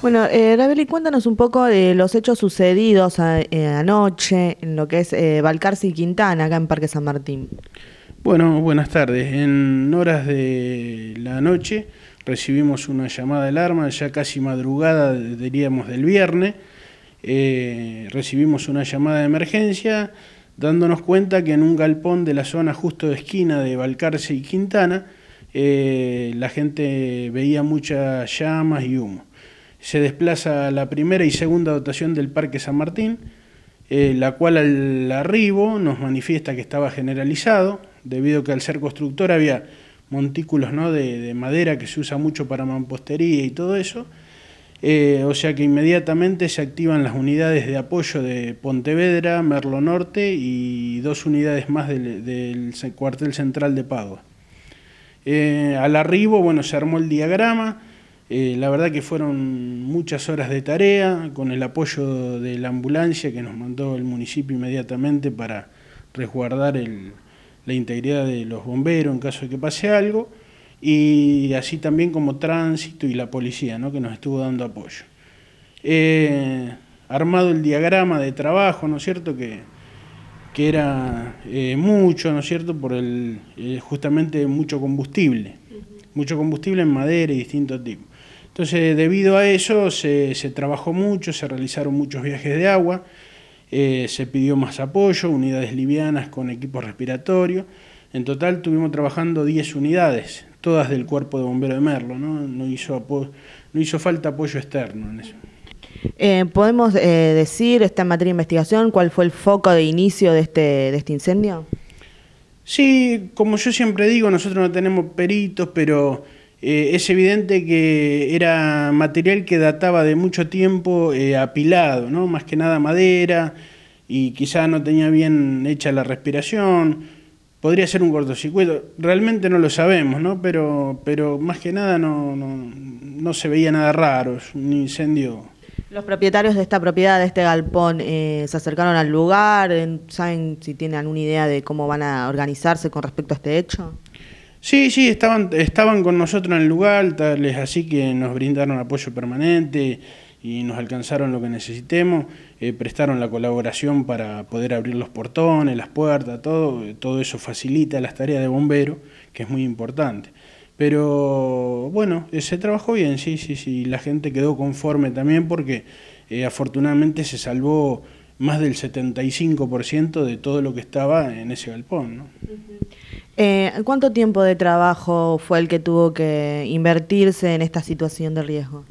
Bueno, eh, Rabeli, cuéntanos un poco de los hechos sucedidos eh, anoche en lo que es Valcarce eh, y Quintana, acá en Parque San Martín. Bueno, buenas tardes. En horas de la noche recibimos una llamada de alarma, ya casi madrugada, diríamos del viernes. Eh, recibimos una llamada de emergencia dándonos cuenta que en un galpón de la zona justo de esquina de Balcarce y Quintana, la gente veía muchas llamas y humo se desplaza la primera y segunda dotación del Parque San Martín, eh, la cual al arribo nos manifiesta que estaba generalizado, debido a que al ser constructor había montículos de, madera que se usa mucho para mampostería y todo eso, eh, o sea que inmediatamente se activan las unidades de apoyo de Pontevedra, Merlo Norte y dos unidades más del, cuartel central de Padua. Eh, al arribo, bueno, se armó el diagrama, eh, la verdad que fueron muchas horas de tarea, con el apoyo de la ambulancia que nos mandó el municipio inmediatamente para resguardar la integridad de los bomberos en caso de que pase algo, y así también como tránsito y la policía, que nos estuvo dando apoyo. Eh, armado el diagrama de trabajo, ¿no es cierto?, que, que era eh, mucho, ¿no es cierto?, por el, justamente mucho combustible, mucho combustible en madera y distintos tipos. Entonces, debido a eso, se, trabajó mucho, se realizaron muchos viajes de agua, eh, se pidió más apoyo, unidades livianas con equipo respiratorio. En total tuvimos trabajando 10 unidades, todas del cuerpo de bombero de Merlo, no, hizo, falta apoyo externo en eso. Eh, ¿Podemos eh, decir, esta materia de investigación, cuál fue el foco de inicio de este, este incendio? Sí, como yo siempre digo, nosotros no tenemos peritos, pero eh, es evidente que era material que databa de mucho tiempo eh, apilado, ¿no? más que nada madera, y quizá no tenía bien hecha la respiración, podría ser un cortocircuito, realmente no lo sabemos, ¿no? Pero, pero más que nada no, no, no se veía nada raro, ni incendio. Los propietarios de esta propiedad, de este galpón, eh, se acercaron al lugar, ¿saben si tienen alguna idea de cómo van a organizarse con respecto a este hecho? Sí, sí, estaban, estaban con nosotros en el lugar, tales así que nos brindaron apoyo permanente y nos alcanzaron lo que necesitemos, eh, prestaron la colaboración para poder abrir los portones, las puertas, todo, todo eso facilita las tareas de bombero, que es muy importante. Pero bueno, eh, se trabajó bien, sí, sí, sí, la gente quedó conforme también porque eh, afortunadamente se salvó más del 75% de todo lo que estaba en ese galpón. ¿no? Eh, ¿Cuánto tiempo de trabajo fue el que tuvo que invertirse en esta situación de riesgo?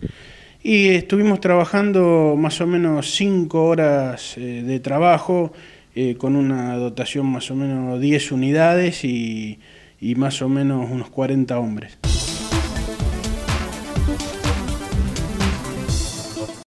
Y estuvimos trabajando más o menos cinco horas eh, de trabajo, eh, con una dotación más o menos 10 unidades y, y más o menos unos 40 hombres.